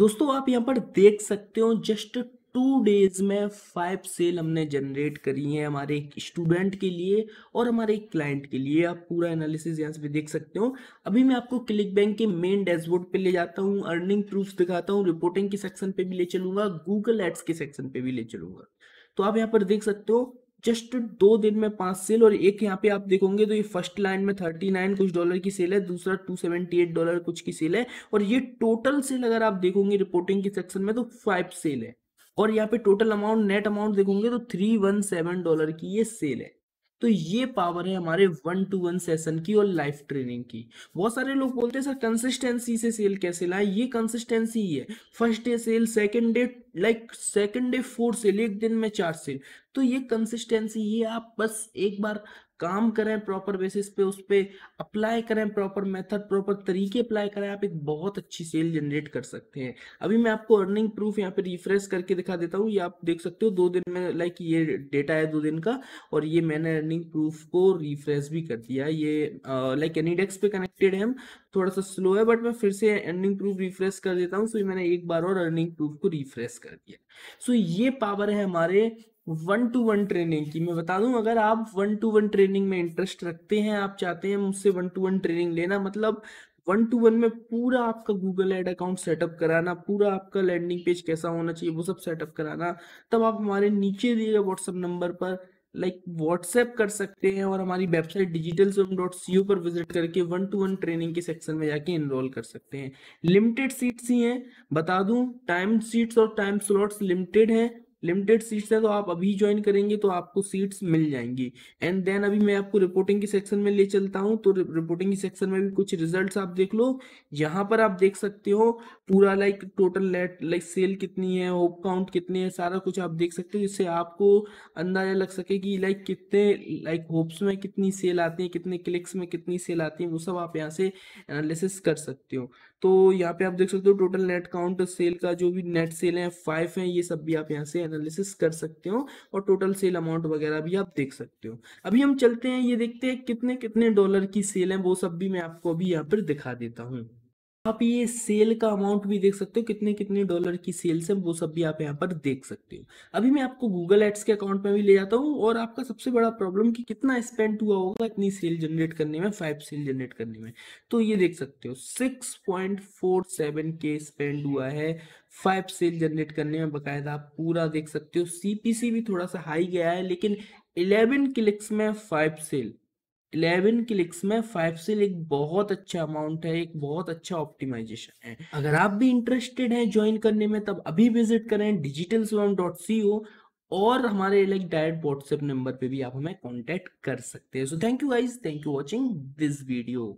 दोस्तों आप यहाँ पर देख सकते हो जस्ट टू डेज में फाइव सेल हमने जनरेट करी है हमारे एक स्टूडेंट के लिए और हमारे एक क्लाइंट के लिए आप पूरा एनालिसिस यहाँ से देख सकते हो अभी मैं आपको क्लिक बैंक के मेन डैशबोर्ड पे ले जाता हूँ अर्निंग प्रूफ दिखाता हूँ रिपोर्टिंग के सेक्शन पे भी ले चलूंगा गूगल एड्स के सेक्शन पे भी ले चलूंगा तो आप यहाँ पर देख सकते हो जस्ट दो दिन में पांच सेल और एक यहाँ पे आप देखोगे तो ये फर्स्ट लाइन में थर्टी नाइन कुछ डॉलर की सेल है दूसरा टू सेवेंटी एट डॉलर कुछ की सेल है और ये टोटल सेल अगर आप देखोगे रिपोर्टिंग के सेक्शन में तो फाइव सेल है और यहाँ पे टोटल अमाउंट नेट अमाउंट देखोगे तो थ्री वन सेवन डॉलर की ये सेल है तो ये पावर है हमारे वन टू वन सेशन की और लाइफ ट्रेनिंग की बहुत सारे लोग बोलते हैं सर कंसिस्टेंसी से सेल कैसे लाए ये कंसिस्टेंसी ही है first day sale second day like second day four sale एक दिन में चार सेल तो ये कंसिस्टेंसी ये आप बस एक बार काम करें प्रॉपर बेसिस पे उस पर अप्लाई करें प्रॉपर मेथड प्रॉपर तरीके अप्लाई करें आप एक बहुत अच्छी सेल जनरेट कर सकते हैं अभी मैं आपको अर्निंग प्रूफ यहाँ पे रिफ्रेश करके दिखा देता हूँ ये आप देख सकते हो दो दिन में लाइक ये डेटा है दो दिन का और ये मैंने अर्निंग प्रूफ को रिफ्रेश भी कर दिया ये लाइक एनीडेक्स पे कनेक्टेड है हम थोड़ा सा स्लो है बट मैं फिर से अर्निंग प्रूफ रिफ्रेश कर देता हूँ सो मैंने एक बार और अर्निंग प्रूफ को रिफ्रेश कर दिया सो ये पावर है हमारे वन टू वन ट्रेनिंग की मैं बता दूं अगर आप वन टू वन ट्रेनिंग में इंटरेस्ट रखते हैं आप चाहते हैं मुझसे वन टू वन ट्रेनिंग लेना मतलब वन टू वन में पूरा आपका गूगल एड अकाउंट सेटअप कराना पूरा आपका लैंडिंग पेज कैसा होना चाहिए वो सब सेटअप कराना तब आप हमारे नीचे दिए गए व्हाट्सएप नंबर पर लाइक like व्हाट्सएप कर सकते हैं और हमारी वेबसाइट डिजिटल पर विजिट करके वन टू वन ट्रेनिंग के सेक्शन में जाके इनरोल कर सकते हैं लिमिटेड सीट्स ही हैं बता दूं टाइम सीट्स और टाइम स्लॉट्स लिमिटेड हैं लिमिटेड सीट्स है तो आप अभी ज्वाइन करेंगे तो आपको सीट्स मिल जाएंगी एंड देन अभी मैं आपको रिपोर्टिंग के सेक्शन में ले चलता हूँ तो रिपोर्टिंग के सेक्शन में भी कुछ रिजल्ट्स आप देख लो यहाँ पर आप देख सकते हो पूरा like total let like sale कितनी है होप काउंट कितने हैं सारा कुछ आप देख सकते हो जिससे आपको अंदाजा लग सके कि लाइक कितने लाइक होप्स में कितनी सेल आती है कितने क्लिक्स में कितनी सेल आती है वो सब आप यहाँ से एनालिसिस कर सकते हो तो यहाँ पे आप देख सकते हो टोटल नेट काउंट सेल का जो भी नेट सेल है फाइव है ये सब भी आप यहाँ से एनालिसिस कर सकते हो और टोटल सेल अमाउंट वगैरह भी आप देख सकते हो अभी हम चलते हैं ये देखते हैं कितने कितने डॉलर की सेल है वो सब भी मैं आपको अभी यहाँ पर दिखा देता हूँ आप ये सेल का अमाउंट भी देख सकते हो कितने कितने डॉलर की सेल्स है वो सब भी आप यहाँ पर देख सकते हो अभी मैं आपको गूगल एड्स के अकाउंट में भी ले जाता हूँ और आपका सबसे बड़ा प्रॉब्लम कि कितना स्पेंड हुआ होगा इतनी सेल जनरेट करने में फाइव सेल जनरेट करने में तो ये देख सकते हो सिक्स पॉइंट फोर सेवन के स्पेंड हुआ है फाइव सेल जनरेट करने में बकायदा आप पूरा देख सकते हो सीपीसी भी थोड़ा सा हाई गया है लेकिन इलेवन क्लिक्स में फाइव सेल इलेवन क्लिक्स में फाइव सेल एक बहुत अच्छा अमाउंट है एक बहुत अच्छा ऑप्टिमाइजेशन है अगर आप भी इंटरेस्टेड हैं ज्वाइन करने में तब अभी विजिट करें डिजिटल स्वयं डॉट सी ओ और हमारे लाइक डायरेक्ट व्हाट्सएप नंबर पे भी आप हमें कांटेक्ट कर सकते हैं so thank you guys thank you watching this video